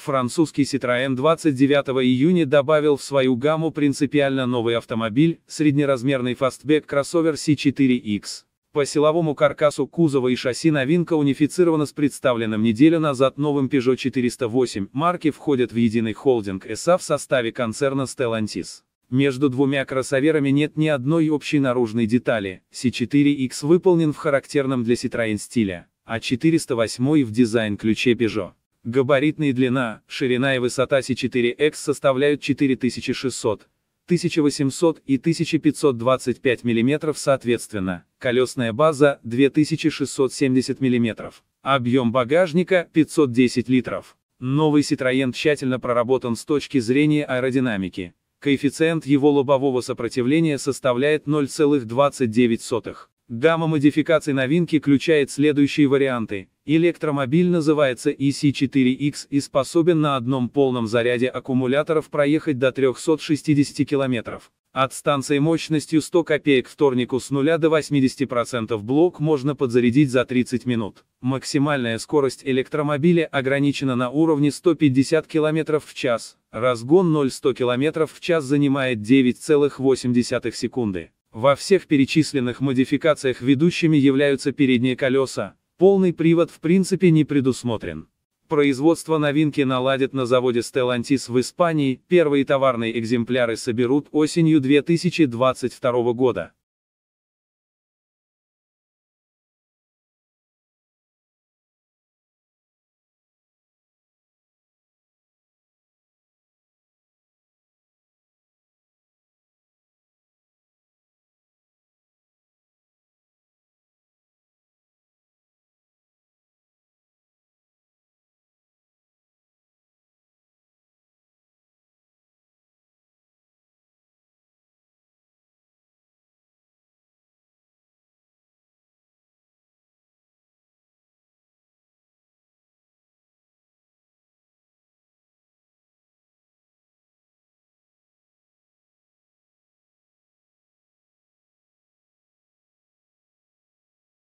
французский Citroën 29 июня добавил в свою гамму принципиально новый автомобиль, среднеразмерный фастбэк-кроссовер C4X. По силовому каркасу кузова и шасси новинка унифицирована с представленным неделю назад новым Peugeot 408. Марки входят в единый холдинг SA в составе концерна Stellantis. Между двумя кроссоверами нет ни одной общей наружной детали. C4X выполнен в характерном для Citroën стиле, а 408 в дизайн-ключе Peugeot. Габаритная длина, ширина и высота c 4 X составляют 4600, 1800 и 1525 мм соответственно, колесная база 2670 мм, объем багажника 510 литров. Новый Citroёn тщательно проработан с точки зрения аэродинамики. Коэффициент его лобового сопротивления составляет 0,29. Гамма модификаций новинки включает следующие варианты. Электромобиль называется EC4X и способен на одном полном заряде аккумуляторов проехать до 360 км. От станции мощностью 100 копеек вторнику с 0 до 80% блок можно подзарядить за 30 минут. Максимальная скорость электромобиля ограничена на уровне 150 км в час. Разгон 0-100 км в час занимает 9,8 секунды. Во всех перечисленных модификациях ведущими являются передние колеса, полный привод в принципе не предусмотрен. Производство новинки наладят на заводе Stellantis в Испании, первые товарные экземпляры соберут осенью 2022 года.